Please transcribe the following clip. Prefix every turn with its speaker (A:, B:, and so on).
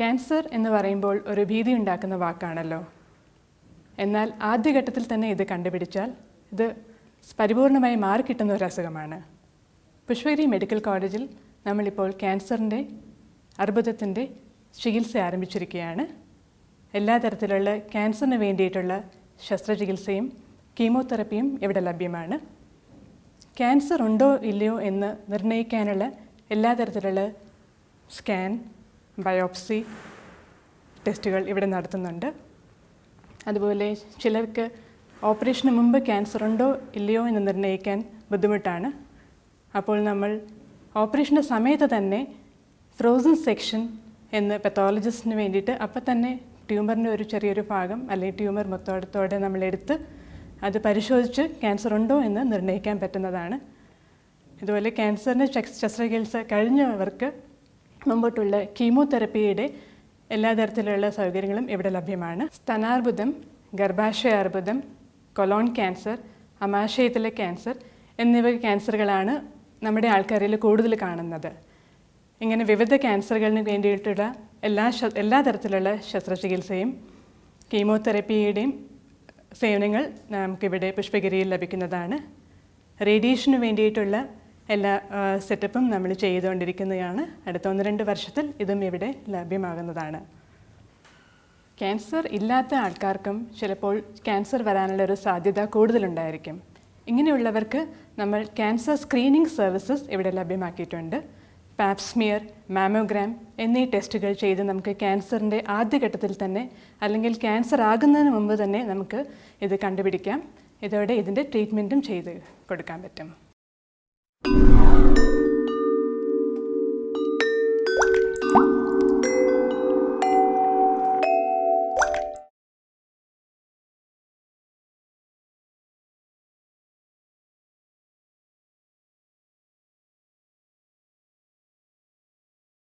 A: cancer എന്ന് പറയുമ്പോൾ ഒരു ഭീതി ഉണ്ടാക്കുന്ന വാക്കാണല്ലോ എന്നാൽ ആദ്യഘട്ടത്തിൽ തന്നെ ഇത് കണ്ടുപിടിച്ചാൽ ഇത് പരിപൂർണമായി കിട്ടുന്ന ഒരു അസുഖമാണ് പുഷ്പഗിരി മെഡിക്കൽ കോളേജിൽ നമ്മളിപ്പോൾ ക്യാൻസറിൻ്റെ അർബുദത്തിൻ്റെ ചികിത്സ ആരംഭിച്ചിരിക്കുകയാണ് എല്ലാ തരത്തിലുള്ള ക്യാൻസറിന് വേണ്ടിയിട്ടുള്ള ശസ്ത്രചികിത്സയും കീമോതെറപ്പിയും ഇവിടെ ലഭ്യമാണ് ക്യാൻസർ ഉണ്ടോ ഇല്ലയോ എന്ന് നിർണ്ണയിക്കാനുള്ള എല്ലാ തരത്തിലുള്ള സ്കാൻ ബയോപ്സി ടെസ്റ്റുകൾ ഇവിടെ നടത്തുന്നുണ്ട് അതുപോലെ ചിലർക്ക് ഓപ്പറേഷന് മുമ്പ് ക്യാൻസർ ഉണ്ടോ ഇല്ലയോ എന്ന് നിർണ്ണയിക്കാൻ ബുദ്ധിമുട്ടാണ് അപ്പോൾ നമ്മൾ ഓപ്പറേഷൻ്റെ സമയത്ത് തന്നെ ഫ്രോസൺ സെക്ഷൻ എന്ന് പെത്തോളജിസ്റ്റിന് വേണ്ടിയിട്ട് അപ്പം തന്നെ ട്യൂമറിൻ്റെ ഒരു ചെറിയൊരു ഭാഗം അല്ലെങ്കിൽ ട്യൂമർ നമ്മൾ നമ്മളെടുത്ത് അത് പരിശോധിച്ച് ക്യാൻസർ ഉണ്ടോ എന്ന് നിർണ്ണയിക്കാൻ പറ്റുന്നതാണ് ഇതുപോലെ ക്യാൻസറിന് ശസ്ത്രചികിത്സ കഴിഞ്ഞവർക്ക് മുമ്പോട്ടുള്ള കീമോതെറപ്പിയുടെ എല്ലാ തരത്തിലുള്ള സൗകര്യങ്ങളും ഇവിടെ ലഭ്യമാണ് സ്തനാർബുദം ഗർഭാശയ അർബുദം കൊലോൺ ക്യാൻസർ അമാശയത്തിലെ ക്യാൻസർ എന്നിവ ക്യാൻസറുകളാണ് നമ്മുടെ ആൾക്കാരിൽ കൂടുതൽ കാണുന്നത് ഇങ്ങനെ വിവിധ ക്യാൻസറുകളിന് വേണ്ടിയിട്ടുള്ള എല്ലാ എല്ലാ തരത്തിലുള്ള ശസ്ത്രചികിത്സയും കീമോതെറപ്പിയുടെയും സേവനങ്ങൾ നമുക്കിവിടെ പുഷ്പഗിരിയിൽ ലഭിക്കുന്നതാണ് റേഡിയേഷന് വേണ്ടിയിട്ടുള്ള എല്ലാ സെറ്റപ്പും നമ്മൾ ചെയ്തുകൊണ്ടിരിക്കുന്നതാണ് അടുത്ത ഒന്ന് രണ്ട് വർഷത്തിൽ ഇതും ഇവിടെ ലഭ്യമാകുന്നതാണ് ക്യാൻസർ ഇല്ലാത്ത ആൾക്കാർക്കും ചിലപ്പോൾ ക്യാൻസർ വരാനുള്ള ഒരു സാധ്യത കൂടുതലുണ്ടായിരിക്കും ഇങ്ങനെയുള്ളവർക്ക് നമ്മൾ ക്യാൻസർ സ്ക്രീനിങ് സർവീസസ് ഇവിടെ ലഭ്യമാക്കിയിട്ടുണ്ട് പാപ്സ്മിയർ മാമോഗ്രാം എന്നീ ടെസ്റ്റുകൾ ചെയ്ത് നമുക്ക് ക്യാൻസറിൻ്റെ ആദ്യഘട്ടത്തിൽ തന്നെ അല്ലെങ്കിൽ ക്യാൻസർ ആകുന്നതിന് മുമ്പ് തന്നെ നമുക്ക് ഇത് കണ്ടുപിടിക്കാം ഇതോടെ ഇതിൻ്റെ ട്രീറ്റ്മെൻറ്റും ചെയ്ത് കൊടുക്കാൻ പറ്റും